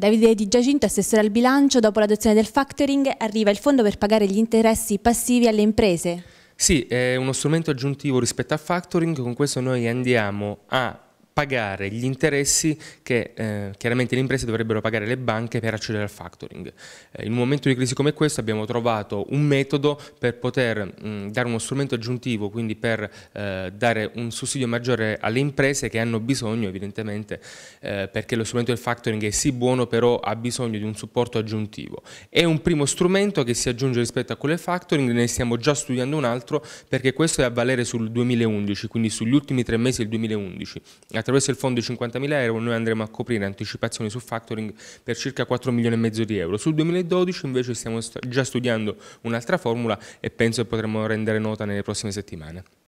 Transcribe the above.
Davide Di Giacinto, assessore al bilancio, dopo l'adozione del factoring arriva il fondo per pagare gli interessi passivi alle imprese. Sì, è uno strumento aggiuntivo rispetto al factoring, con questo noi andiamo a pagare gli interessi che eh, chiaramente le imprese dovrebbero pagare le banche per accedere al factoring. Eh, in un momento di crisi come questo abbiamo trovato un metodo per poter mh, mm, dare uno strumento aggiuntivo, quindi per eh, dare un sussidio maggiore alle imprese che hanno bisogno evidentemente eh, perché lo strumento del factoring è sì buono però ha bisogno di un supporto aggiuntivo. È un primo strumento che si aggiunge rispetto a quello del factoring, ne stiamo già studiando un altro perché questo è a valere sul 2011, quindi sugli ultimi tre mesi del 2011 attraverso Attraverso il fondo di 50.000 euro noi andremo a coprire anticipazioni su factoring per circa 4 milioni e mezzo di euro. Sul 2012 invece stiamo già studiando un'altra formula e penso che potremo rendere nota nelle prossime settimane.